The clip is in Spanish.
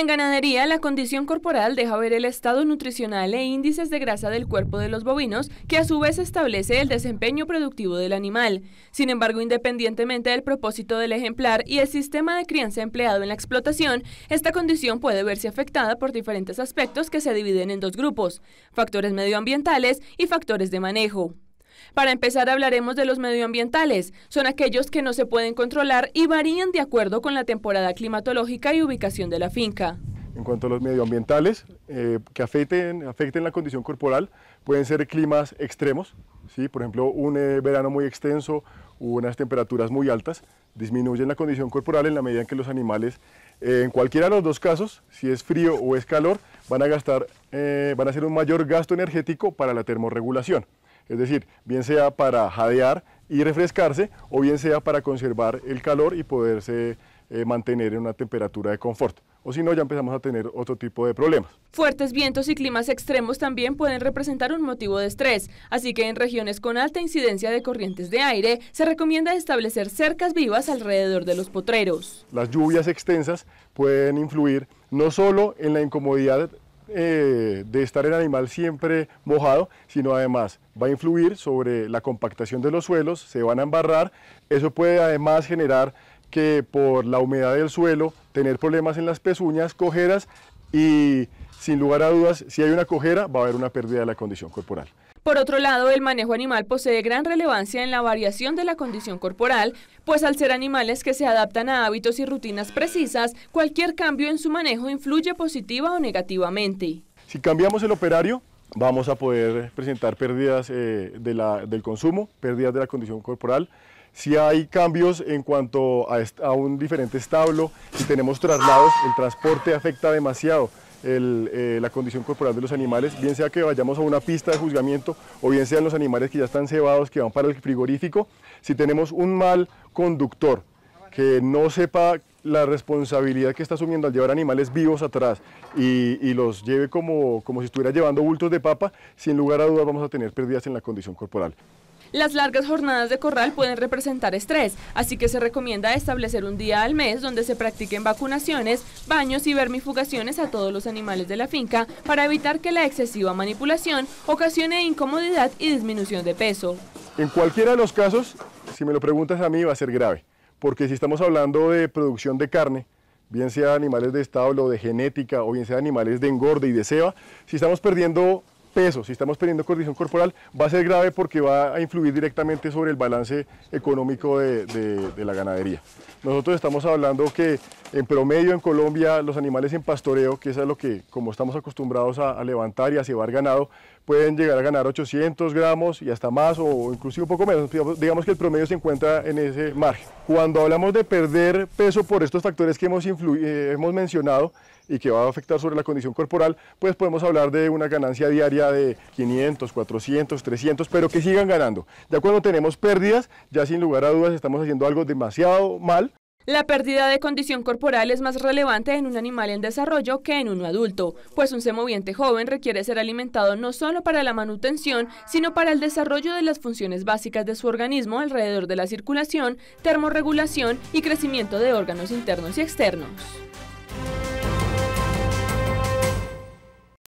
En ganadería, la condición corporal deja ver el estado nutricional e índices de grasa del cuerpo de los bovinos, que a su vez establece el desempeño productivo del animal. Sin embargo, independientemente del propósito del ejemplar y el sistema de crianza empleado en la explotación, esta condición puede verse afectada por diferentes aspectos que se dividen en dos grupos, factores medioambientales y factores de manejo. Para empezar hablaremos de los medioambientales. Son aquellos que no se pueden controlar y varían de acuerdo con la temporada climatológica y ubicación de la finca. En cuanto a los medioambientales eh, que afecten, la condición corporal, pueden ser climas extremos, ¿sí? por ejemplo un eh, verano muy extenso, unas temperaturas muy altas, disminuyen la condición corporal en la medida en que los animales, eh, en cualquiera de los dos casos, si es frío o es calor, van a gastar, van a hacer un mayor gasto energético para la termorregulación es decir, bien sea para jadear y refrescarse o bien sea para conservar el calor y poderse eh, mantener en una temperatura de confort o si no ya empezamos a tener otro tipo de problemas. Fuertes vientos y climas extremos también pueden representar un motivo de estrés, así que en regiones con alta incidencia de corrientes de aire se recomienda establecer cercas vivas alrededor de los potreros. Las lluvias extensas pueden influir no solo en la incomodidad eh, de estar el animal siempre mojado, sino además va a influir sobre la compactación de los suelos, se van a embarrar, eso puede además generar que por la humedad del suelo, tener problemas en las pezuñas, cojeras y sin lugar a dudas, si hay una cojera, va a haber una pérdida de la condición corporal. Por otro lado, el manejo animal posee gran relevancia en la variación de la condición corporal, pues al ser animales que se adaptan a hábitos y rutinas precisas, cualquier cambio en su manejo influye positiva o negativamente. Si cambiamos el operario, vamos a poder presentar pérdidas eh, del consumo, pérdidas de la condición corporal. Si hay cambios en cuanto a, a un diferente establo, si tenemos traslados, el transporte afecta demasiado. Eh, la condición corporal de los animales, bien sea que vayamos a una pista de juzgamiento o bien sean los animales que ya están cebados, que van para el frigorífico, si tenemos un mal conductor que no sepa la responsabilidad que está asumiendo al llevar animales vivos atrás y, los lleve como, como si estuviera llevando bultos de papa, sin lugar a dudas vamos a tener pérdidas en la condición corporal. Las largas jornadas de corral pueden representar estrés, así que se recomienda establecer un día al mes donde se practiquen vacunaciones, baños y vermifugaciones a todos los animales de la finca para evitar que la excesiva manipulación ocasione incomodidad y disminución de peso. En cualquiera de los casos, si me lo preguntas a mí, va a ser grave, porque si estamos hablando de producción de carne, bien sea animales de establo, de genética o bien sea animales de engorde y de ceba, si estamos perdiendo peso, si estamos perdiendo condición corporal, va a ser grave porque va a influir directamente sobre el balance económico de, la ganadería. Nosotros estamos hablando que en promedio en Colombia los animales en pastoreo, que es lo que como estamos acostumbrados a, levantar y a cebar ganado, pueden llegar a ganar 800 gramos y hasta más o inclusive un poco menos. Digamos, que el promedio se encuentra en ese margen. Cuando hablamos de perder peso por estos factores que hemos eh, mencionado, y que va a afectar sobre la condición corporal, pues podemos hablar de una ganancia diaria de 500, 400, 300, pero que sigan ganando. Ya cuando tenemos pérdidas, ya sin lugar a dudas estamos haciendo algo demasiado mal. La pérdida de condición corporal es más relevante en un animal en desarrollo que en uno adulto, pues un semoviente joven requiere ser alimentado no solo para la manutención, sino para el desarrollo de las funciones básicas de su organismo alrededor de la circulación, termorregulación y crecimiento de órganos internos y externos.